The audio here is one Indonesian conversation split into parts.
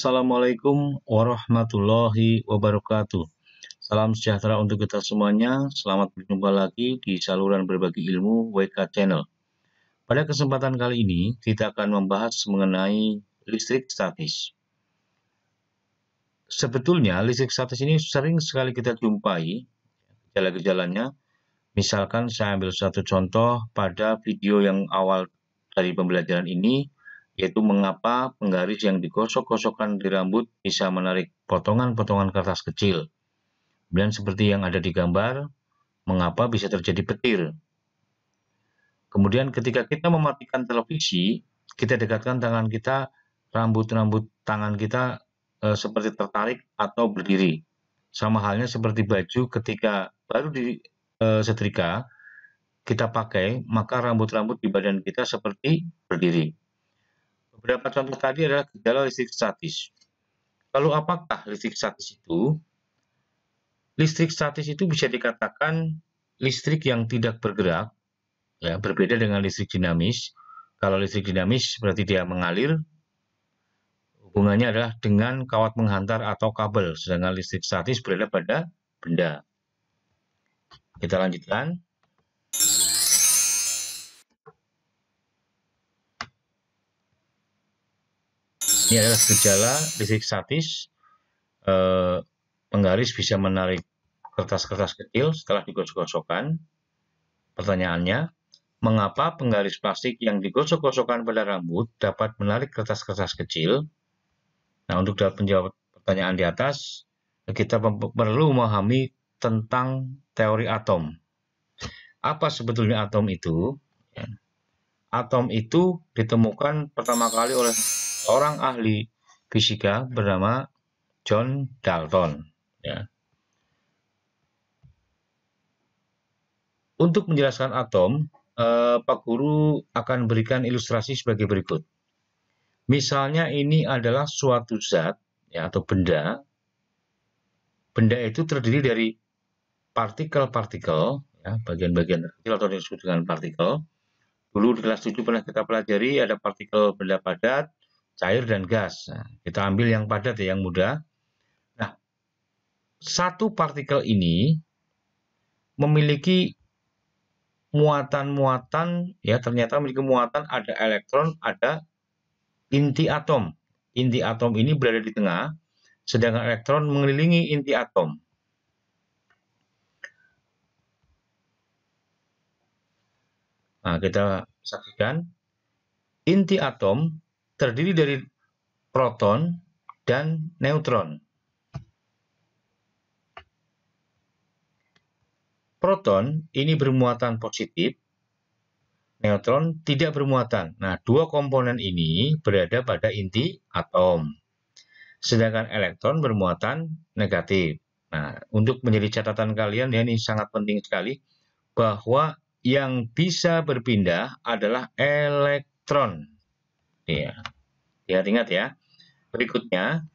Assalamualaikum warahmatullahi wabarakatuh. Salam sejahtera untuk kita semuanya. Selamat berjumpa lagi di saluran berbagi ilmu WK Channel. Pada kesempatan kali ini, kita akan membahas mengenai listrik statis. Sebetulnya, listrik statis ini sering sekali kita jumpai gejala-gejalanya. Misalkan saya ambil satu contoh pada video yang awal dari pembelajaran ini, yaitu mengapa penggaris yang digosok-gosokkan di rambut bisa menarik potongan-potongan kertas kecil. Kemudian seperti yang ada di gambar, mengapa bisa terjadi petir. Kemudian ketika kita mematikan televisi, kita dekatkan tangan kita, rambut-rambut tangan kita e, seperti tertarik atau berdiri. Sama halnya seperti baju ketika baru di e, setrika, kita pakai, maka rambut-rambut di badan kita seperti berdiri. Beberapa contoh tadi adalah gejala listrik statis. Lalu apakah listrik statis itu? Listrik statis itu bisa dikatakan listrik yang tidak bergerak, ya, berbeda dengan listrik dinamis. Kalau listrik dinamis berarti dia mengalir, hubungannya adalah dengan kawat menghantar atau kabel, sedangkan listrik statis berada pada benda. Kita lanjutkan. Ini adalah gejala listrik statis. Eh, penggaris bisa menarik kertas-kertas kecil setelah digosok-gosokkan. Pertanyaannya, mengapa penggaris plastik yang digosok-gosokkan pada rambut dapat menarik kertas-kertas kecil? Nah, untuk dapat menjawab pertanyaan di atas, kita perlu memahami tentang teori atom. Apa sebetulnya atom itu? Ya. Atom itu ditemukan pertama kali oleh seorang ahli fisika bernama John Dalton. Ya. Untuk menjelaskan atom, eh, Pak Guru akan berikan ilustrasi sebagai berikut. Misalnya ini adalah suatu zat ya, atau benda. Benda itu terdiri dari partikel-partikel, ya, bagian-bagian kecil atau disebut dengan partikel. Dulu di kelas 7 pernah kita pelajari ada partikel benda padat, cair dan gas. Nah, kita ambil yang padat ya, yang mudah. Nah, satu partikel ini memiliki muatan-muatan ya ternyata memiliki muatan ada elektron, ada inti atom. Inti atom ini berada di tengah, sedangkan elektron mengelilingi inti atom. Nah, kita saksikan inti atom terdiri dari proton dan neutron. Proton ini bermuatan positif, neutron tidak bermuatan. Nah, dua komponen ini berada pada inti atom. Sedangkan elektron bermuatan negatif. Nah, untuk menjadi catatan kalian, ya ini sangat penting sekali, bahwa yang bisa berpindah adalah elektron. Iya. Ya, ingat ya. Berikutnya,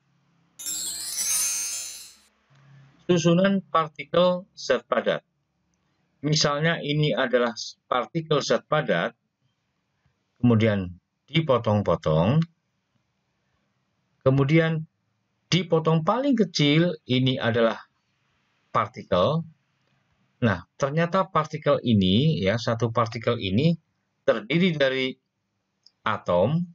susunan partikel zat padat. Misalnya ini adalah partikel zat padat, kemudian dipotong-potong, kemudian dipotong paling kecil ini adalah partikel. Nah, ternyata partikel ini, ya satu partikel ini terdiri dari atom,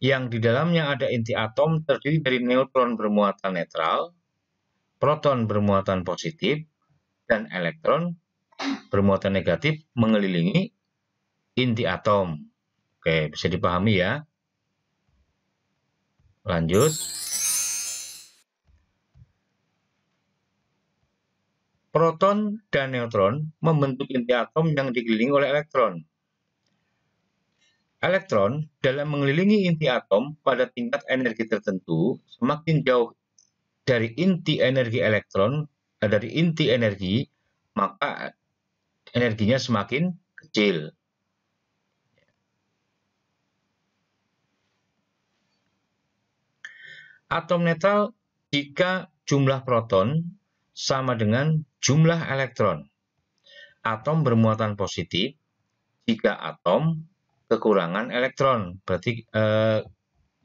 yang di dalamnya ada inti atom terdiri dari neutron bermuatan netral, proton bermuatan positif, dan elektron bermuatan negatif mengelilingi inti atom. Oke, bisa dipahami ya. Lanjut. Proton dan neutron membentuk inti atom yang dikelilingi oleh elektron. Elektron dalam mengelilingi inti atom pada tingkat energi tertentu semakin jauh dari inti energi elektron eh, dari inti energi maka energinya semakin kecil. Atom netral jika jumlah proton sama dengan jumlah elektron. Atom bermuatan positif jika atom kekurangan elektron. Berarti eh,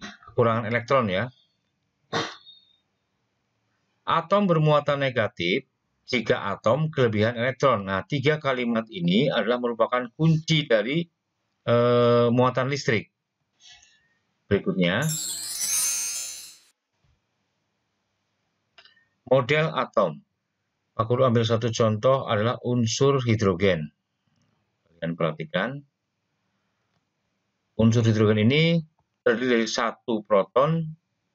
kekurangan elektron ya. Atom bermuatan negatif jika atom kelebihan elektron. Nah, tiga kalimat ini adalah merupakan kunci dari eh, muatan listrik. Berikutnya. Model atom. Aku ambil satu contoh adalah unsur hidrogen. Kalian perhatikan. Unsur hidrogen ini terdiri dari satu proton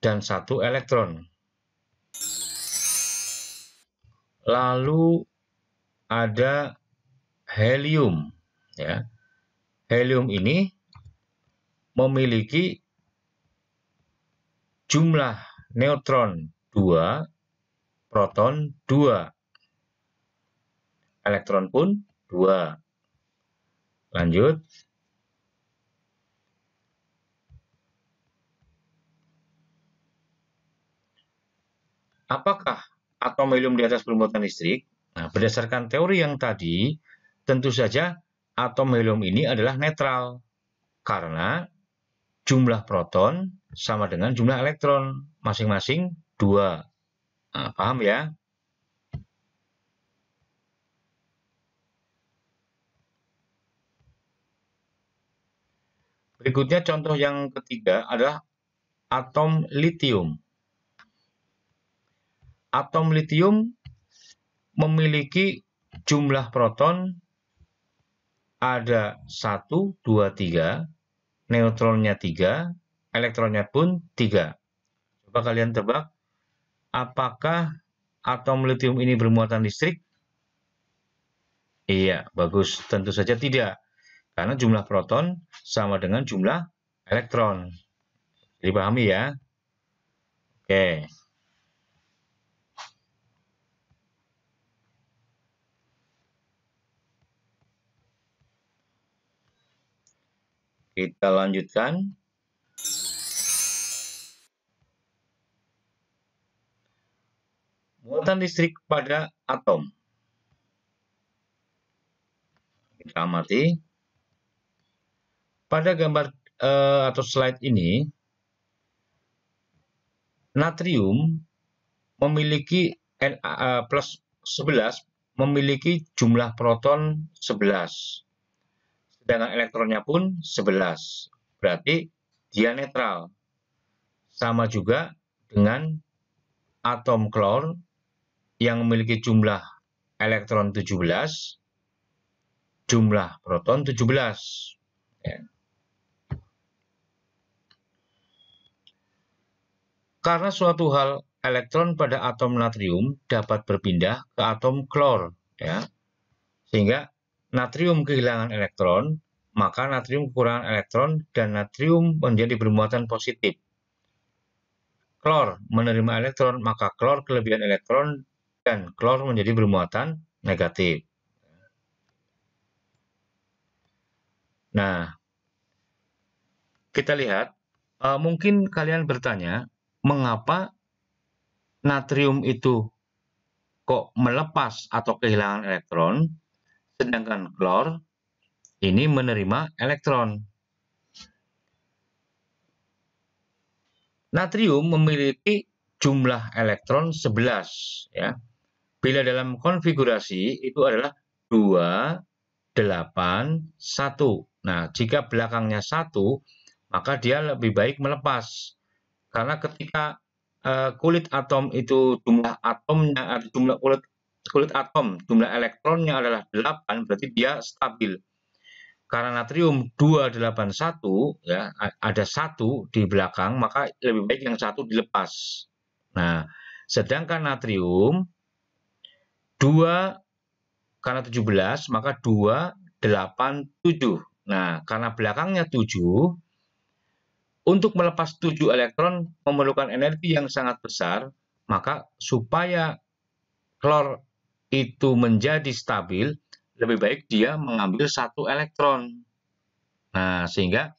dan satu elektron. Lalu ada helium. Ya. Helium ini memiliki jumlah neutron 2, proton 2, elektron pun 2. Lanjut, Apakah atom helium di atas bermuatan listrik? Nah, berdasarkan teori yang tadi, tentu saja atom helium ini adalah netral karena jumlah proton sama dengan jumlah elektron masing-masing dua. Nah, paham ya? Berikutnya contoh yang ketiga adalah atom litium atom litium memiliki jumlah proton ada 1, 2, 3, neutronnya 3, elektronnya pun 3. Coba kalian tebak, apakah atom litium ini bermuatan listrik? Iya, bagus. Tentu saja tidak. Karena jumlah proton sama dengan jumlah elektron. Dipahami ya? Oke. Kita lanjutkan. Muatan listrik pada atom. Kita amati. Pada gambar eh, atau slide ini, natrium memiliki Na eh, plus 11 memiliki jumlah proton 11 sedangkan elektronnya pun 11. Berarti dia netral. Sama juga dengan atom klor yang memiliki jumlah elektron 17, jumlah proton 17. Ya. Karena suatu hal elektron pada atom natrium dapat berpindah ke atom klor, ya. Sehingga natrium kehilangan elektron, maka natrium kekurangan elektron dan natrium menjadi bermuatan positif. Klor menerima elektron, maka klor kelebihan elektron dan klor menjadi bermuatan negatif. Nah, kita lihat, eh, mungkin kalian bertanya, mengapa natrium itu kok melepas atau kehilangan elektron, Sedangkan klor ini menerima elektron. Natrium memiliki jumlah elektron 11 ya. Bila dalam konfigurasi itu adalah 2 8 1. Nah, jika belakangnya 1, maka dia lebih baik melepas. Karena ketika eh, kulit atom itu jumlah atomnya atau jumlah kulit kulit atom jumlah elektronnya adalah 8 berarti dia stabil. Karena natrium 281 ya ada satu di belakang maka lebih baik yang satu dilepas. Nah, sedangkan natrium 2 karena 17 maka 287. Nah, karena belakangnya 7 untuk melepas 7 elektron memerlukan energi yang sangat besar, maka supaya klor itu menjadi stabil, lebih baik dia mengambil satu elektron. Nah, sehingga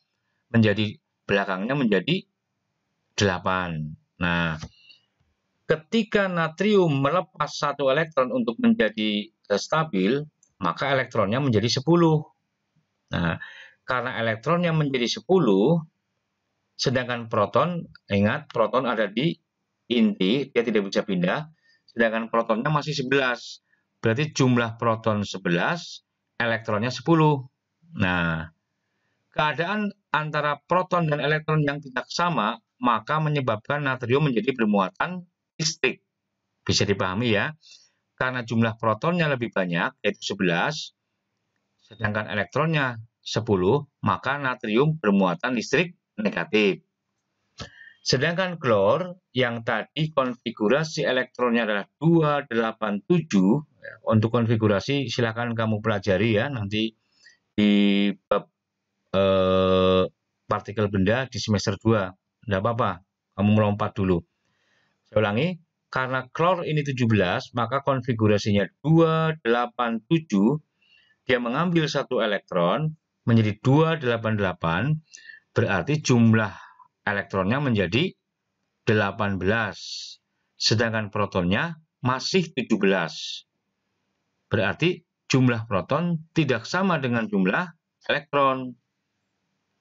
menjadi belakangnya menjadi 8. Nah, ketika natrium melepas satu elektron untuk menjadi eh, stabil, maka elektronnya menjadi 10. Nah, karena elektronnya menjadi 10, sedangkan proton, ingat proton ada di inti, dia tidak bisa pindah, sedangkan protonnya masih 11. Berarti jumlah proton 11, elektronnya 10. Nah, keadaan antara proton dan elektron yang tidak sama, maka menyebabkan natrium menjadi bermuatan listrik. Bisa dipahami ya? Karena jumlah protonnya lebih banyak, yaitu 11, sedangkan elektronnya 10, maka natrium bermuatan listrik negatif. Sedangkan klor yang tadi konfigurasi elektronnya adalah 287, ya, untuk konfigurasi silakan kamu pelajari ya nanti di eh, partikel benda di semester 2. Tidak apa-apa, kamu melompat dulu. Saya ulangi, karena klor ini 17, maka konfigurasinya 287, dia mengambil satu elektron menjadi 288, berarti jumlah elektronnya menjadi 18, sedangkan protonnya masih 17. Berarti jumlah proton tidak sama dengan jumlah elektron.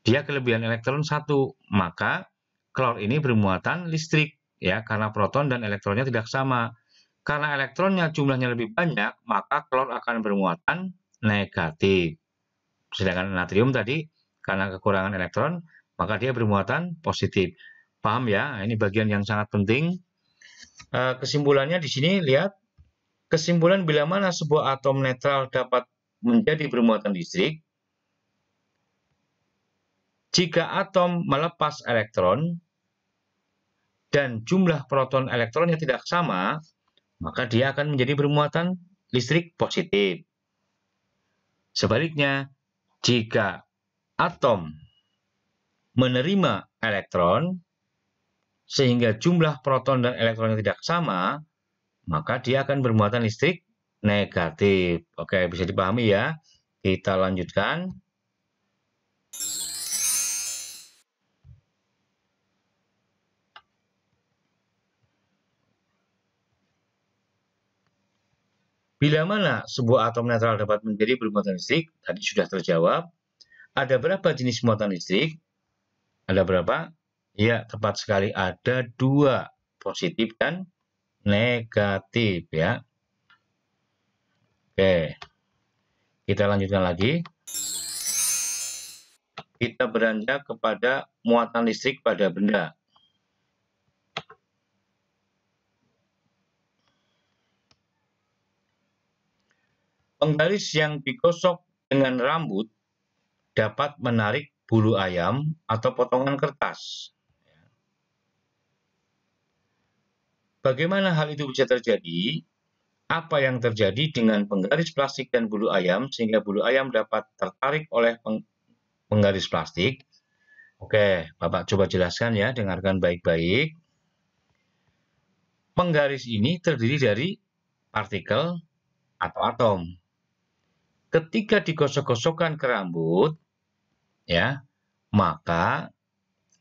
Dia kelebihan elektron 1, maka klor ini bermuatan listrik ya karena proton dan elektronnya tidak sama. Karena elektronnya jumlahnya lebih banyak, maka klor akan bermuatan negatif. Sedangkan natrium tadi karena kekurangan elektron maka dia bermuatan positif. Paham ya? Ini bagian yang sangat penting. Eh, kesimpulannya di sini lihat kesimpulan bila mana sebuah atom netral dapat menjadi bermuatan listrik jika atom melepas elektron dan jumlah proton elektronnya tidak sama, maka dia akan menjadi bermuatan listrik positif. Sebaliknya, jika atom menerima elektron, sehingga jumlah proton dan elektron yang tidak sama, maka dia akan bermuatan listrik negatif. Oke, bisa dipahami ya. Kita lanjutkan. Bila mana sebuah atom netral dapat menjadi bermuatan listrik? Tadi sudah terjawab. Ada berapa jenis muatan listrik? Ada berapa? Ya, tepat sekali ada dua positif dan negatif ya. Oke, kita lanjutkan lagi. Kita beranjak kepada muatan listrik pada benda. Penggaris yang digosok dengan rambut dapat menarik bulu ayam atau potongan kertas. Bagaimana hal itu bisa terjadi? Apa yang terjadi dengan penggaris plastik dan bulu ayam sehingga bulu ayam dapat tertarik oleh penggaris plastik? Oke, Bapak coba jelaskan ya, dengarkan baik-baik. Penggaris ini terdiri dari partikel atau atom. Ketika digosok-gosokkan ke rambut, ya, maka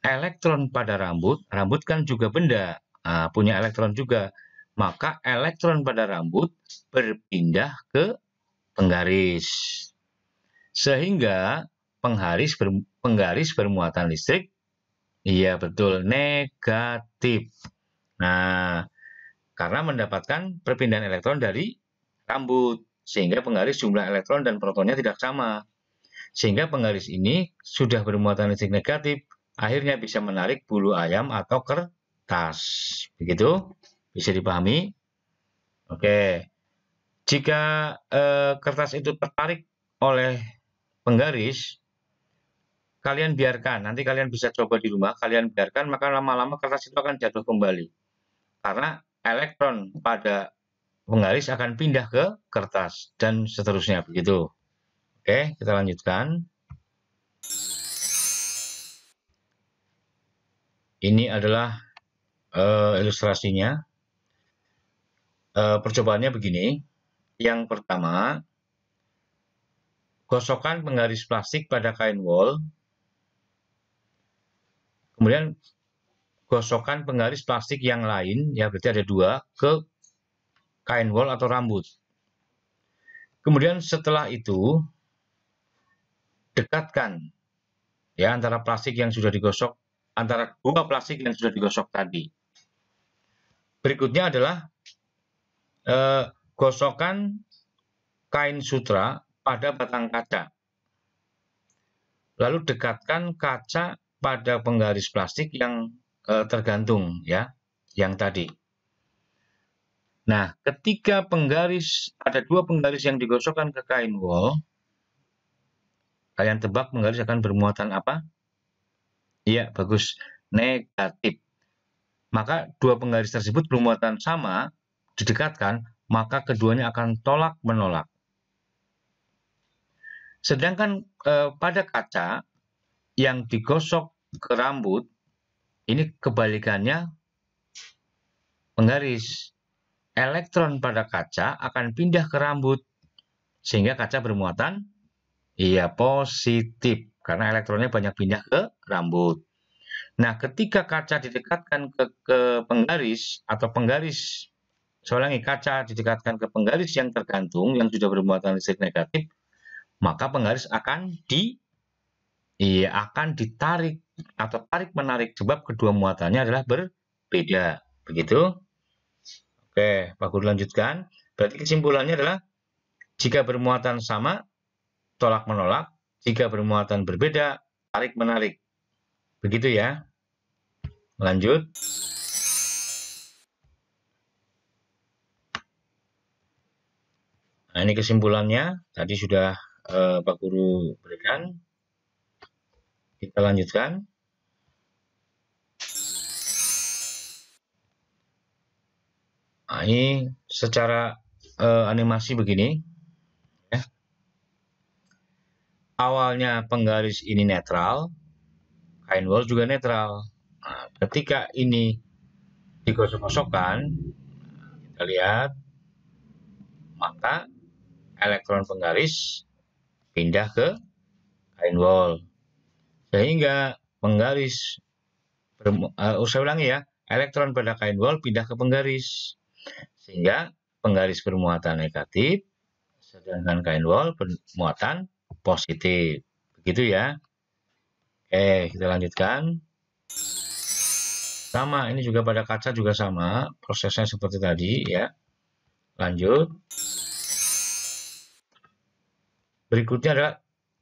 elektron pada rambut, rambut kan juga benda, nah, punya elektron juga, maka elektron pada rambut berpindah ke penggaris. Sehingga penggaris ber, penggaris bermuatan listrik iya betul negatif. Nah, karena mendapatkan perpindahan elektron dari rambut sehingga penggaris jumlah elektron dan protonnya tidak sama. Sehingga penggaris ini sudah bermuatan listrik negatif, akhirnya bisa menarik bulu ayam atau kertas. Begitu? Bisa dipahami? Oke. Jika eh, kertas itu tertarik oleh penggaris, kalian biarkan. Nanti kalian bisa coba di rumah, kalian biarkan, maka lama-lama kertas itu akan jatuh kembali. Karena elektron pada penggaris akan pindah ke kertas dan seterusnya begitu. Oke, kita lanjutkan. Ini adalah uh, ilustrasinya. Uh, percobaannya begini. Yang pertama, gosokan penggaris plastik pada kain wol. Kemudian gosokan penggaris plastik yang lain, ya berarti ada dua, ke kain wol atau rambut. Kemudian setelah itu, dekatkan ya antara plastik yang sudah digosok antara dua plastik yang sudah digosok tadi. Berikutnya adalah eh, gosokan kain sutra pada batang kaca. Lalu dekatkan kaca pada penggaris plastik yang eh, tergantung ya, yang tadi. Nah, ketika penggaris ada dua penggaris yang digosokkan ke kain wall, Kalian tebak penggaris akan bermuatan apa? Iya, bagus. Negatif. Maka dua penggaris tersebut bermuatan sama, didekatkan, maka keduanya akan tolak menolak. Sedangkan eh, pada kaca yang digosok ke rambut, ini kebalikannya penggaris. Elektron pada kaca akan pindah ke rambut, sehingga kaca bermuatan Iya, positif. Karena elektronnya banyak pindah ke rambut. Nah, ketika kaca didekatkan ke, ke penggaris atau penggaris, seolah kaca didekatkan ke penggaris yang tergantung, yang sudah bermuatan listrik negatif, maka penggaris akan di iya akan ditarik atau tarik menarik sebab kedua muatannya adalah berbeda begitu oke Pak Guru lanjutkan berarti kesimpulannya adalah jika bermuatan sama tolak menolak, jika bermuatan berbeda, tarik menarik. Begitu ya. Lanjut. Nah, ini kesimpulannya. Tadi sudah eh, Pak Guru berikan. Kita lanjutkan. Nah, ini secara eh, animasi begini. awalnya penggaris ini netral, kain wall juga netral. Nah, ketika ini digosok-gosokkan, kita lihat, maka elektron penggaris pindah ke kain wall. Sehingga penggaris, uh, eh, saya ulangi ya, elektron pada kain wall pindah ke penggaris. Sehingga penggaris bermuatan negatif, sedangkan kain wall bermuatan positif. Begitu ya. Oke, kita lanjutkan. Sama, ini juga pada kaca juga sama. Prosesnya seperti tadi ya. Lanjut. Berikutnya ada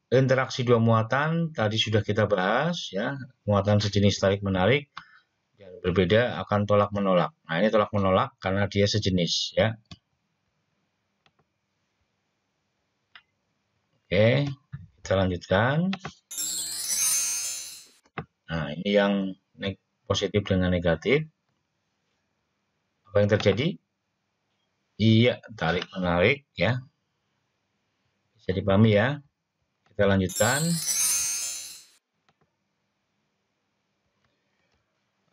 interaksi dua muatan tadi sudah kita bahas ya muatan sejenis tarik menarik yang berbeda akan tolak menolak nah ini tolak menolak karena dia sejenis ya Oke, kita lanjutkan. Nah, ini yang positif dengan negatif. Apa yang terjadi? Iya, tarik-menarik ya. Bisa dipahami ya. Kita lanjutkan.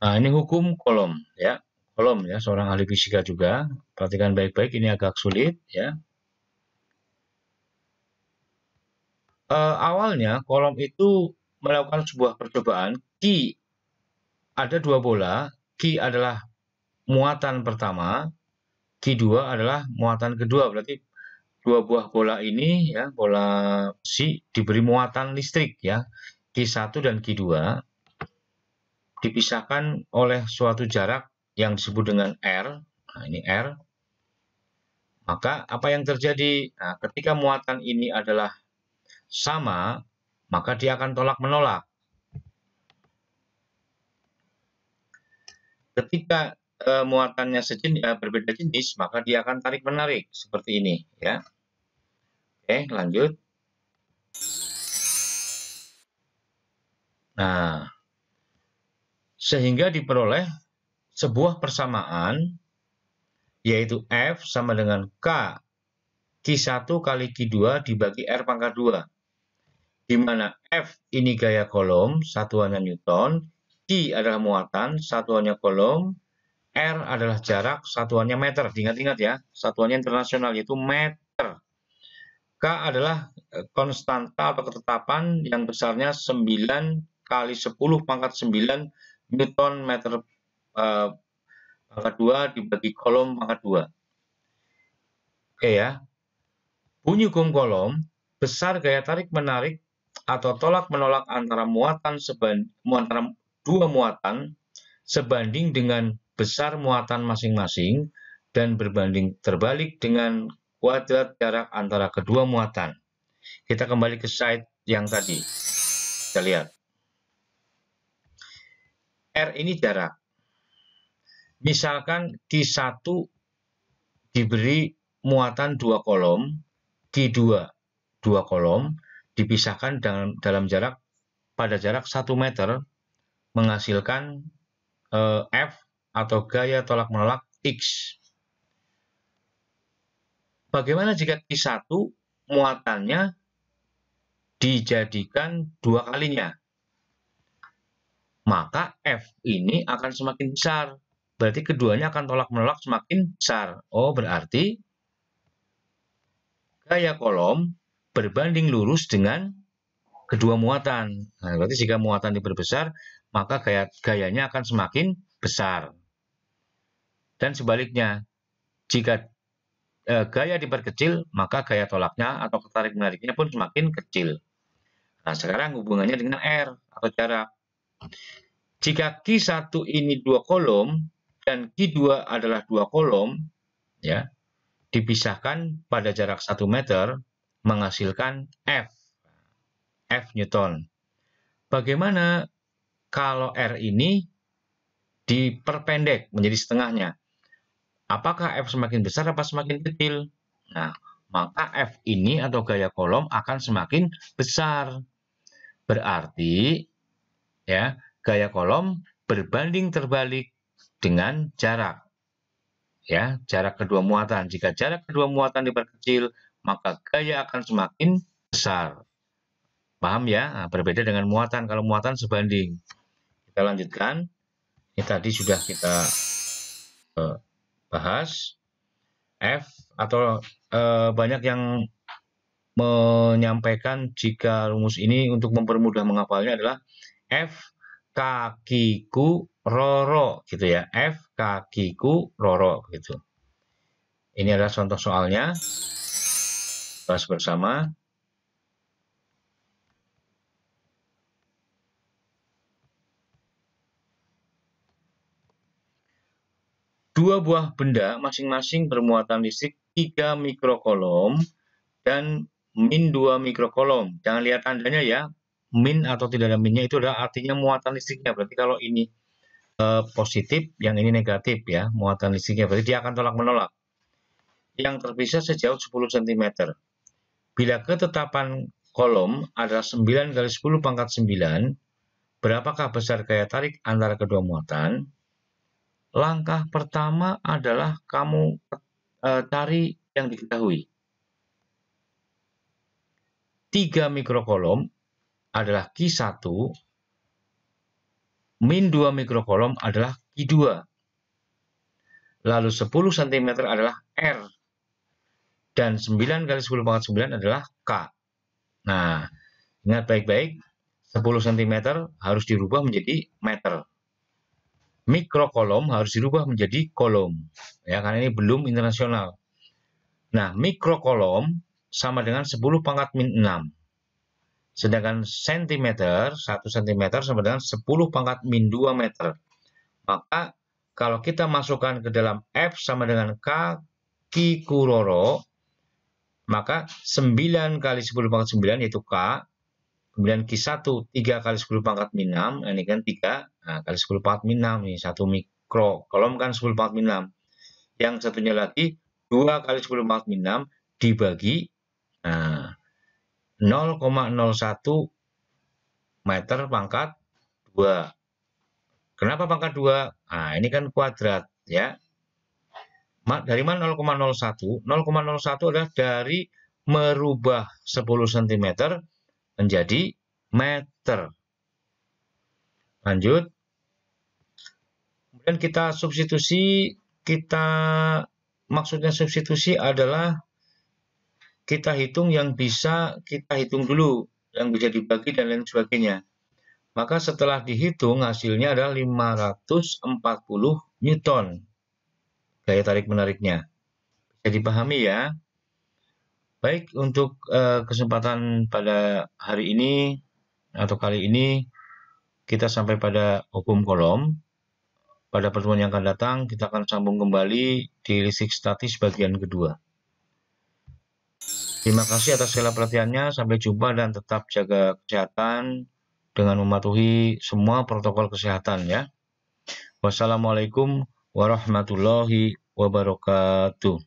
Nah, ini hukum kolom ya. Kolom ya, seorang ahli fisika juga. Perhatikan baik-baik, ini agak sulit ya. uh, awalnya kolom itu melakukan sebuah percobaan. Ki ada dua bola. Ki adalah muatan pertama, ki dua adalah muatan kedua. Berarti dua buah bola ini ya bola si diberi muatan listrik ya ki satu dan ki dua dipisahkan oleh suatu jarak yang disebut dengan R. Nah, ini R. Maka apa yang terjadi? Nah, ketika muatan ini adalah sama, maka dia akan tolak menolak. Ketika e, muatannya sejenis e, berbeda jenis, maka dia akan tarik menarik seperti ini, ya. Oke, lanjut. Nah, sehingga diperoleh sebuah persamaan yaitu F sama dengan K Q1 kali Q2 dibagi R pangkat 2 di mana F ini gaya kolom, satuannya Newton, G adalah muatan, satuannya kolom, R adalah jarak, satuannya meter. Ingat-ingat ya, satuannya internasional yaitu meter. K adalah e, konstanta atau ketetapan yang besarnya 9 kali 10 pangkat 9 Newton meter uh, pangkat 2 dibagi kolom pangkat 2. Oke ya. Bunyi hukum kolom, besar gaya tarik menarik atau tolak menolak antara muatan sebanding antara dua muatan sebanding dengan besar muatan masing-masing dan berbanding terbalik dengan kuadrat jarak antara kedua muatan. Kita kembali ke side yang tadi. Kita lihat. R ini jarak. Misalkan di satu diberi muatan dua kolom, di dua dua kolom, dipisahkan dalam, dalam jarak pada jarak 1 meter menghasilkan eh, F atau gaya tolak menolak X. Bagaimana jika Q1 muatannya dijadikan dua kalinya? Maka F ini akan semakin besar. Berarti keduanya akan tolak-menolak semakin besar. Oh, berarti gaya kolom berbanding lurus dengan kedua muatan. Nah, berarti jika muatan diperbesar, maka gaya, gayanya akan semakin besar. Dan sebaliknya, jika e, gaya diperkecil, maka gaya tolaknya atau ketarik menariknya pun semakin kecil. Nah, sekarang hubungannya dengan R atau jarak. Jika Q1 ini dua kolom dan Q2 adalah dua kolom, ya dipisahkan pada jarak 1 meter, menghasilkan F, F Newton. Bagaimana kalau R ini diperpendek menjadi setengahnya? Apakah F semakin besar atau semakin kecil? Nah, maka F ini atau gaya kolom akan semakin besar. Berarti ya, gaya kolom berbanding terbalik dengan jarak. Ya, jarak kedua muatan. Jika jarak kedua muatan diperkecil, maka gaya akan semakin besar. Paham ya? Nah, berbeda dengan muatan. Kalau muatan sebanding. Kita lanjutkan. Ini tadi sudah kita uh, bahas. F atau uh, banyak yang menyampaikan jika rumus ini untuk mempermudah menghafalnya adalah F kakiku roro gitu ya. F kakiku roro gitu. Ini adalah contoh soalnya bahas bersama. Dua buah benda masing-masing bermuatan listrik 3 mikrokolom dan min 2 mikrokolom. Jangan lihat tandanya ya, min atau tidak ada minnya itu adalah artinya muatan listriknya. Berarti kalau ini e, positif, yang ini negatif ya, muatan listriknya. Berarti dia akan tolak-menolak. Yang terpisah sejauh 10 cm. Bila ketetapan kolom adalah 9 kali 10 pangkat 9, berapakah besar gaya tarik antara kedua muatan? Langkah pertama adalah kamu e, cari yang diketahui. 3 mikrokolom adalah Q1, min 2 mikrokolom adalah Q2. Lalu 10 cm adalah R. Dan 9 kali 10 pangkat 9 adalah K. Nah, ingat baik-baik, 10 cm harus dirubah menjadi meter. Mikrokolom harus dirubah menjadi kolom. Ya, karena ini belum internasional. Nah, mikrokolom sama dengan 10 pangkat 6. Sedangkan cm, 1 cm sama dengan 10 pangkat min 2 meter. Maka kalau kita masukkan ke dalam F sama dengan K kikuroro, maka 9 kali 10 pangkat 9 yaitu K. Kemudian Q1 3 kali 10 pangkat 6, Ini kan 3 nah, kali 10 pangkat 6, Ini 1 mikro. Kolom kan 10 pangkat 6. Yang satunya lagi 2 kali 10 pangkat 6 dibagi nah, 0,01 meter pangkat 2. Kenapa pangkat 2? Nah, ini kan kuadrat ya. Dari mana 0,01? 0,01 adalah dari merubah 10 cm menjadi meter. Lanjut. Kemudian kita substitusi, kita maksudnya substitusi adalah kita hitung yang bisa kita hitung dulu, yang bisa dibagi dan lain sebagainya. Maka setelah dihitung hasilnya adalah 540 Newton daya tarik menariknya. Bisa dipahami ya. Baik, untuk uh, kesempatan pada hari ini atau kali ini kita sampai pada hukum kolom. Pada pertemuan yang akan datang, kita akan sambung kembali di listrik statis bagian kedua. Terima kasih atas segala perhatiannya. Sampai jumpa dan tetap jaga kesehatan dengan mematuhi semua protokol kesehatan ya. Wassalamualaikum warahmatullahi wabarakatuh.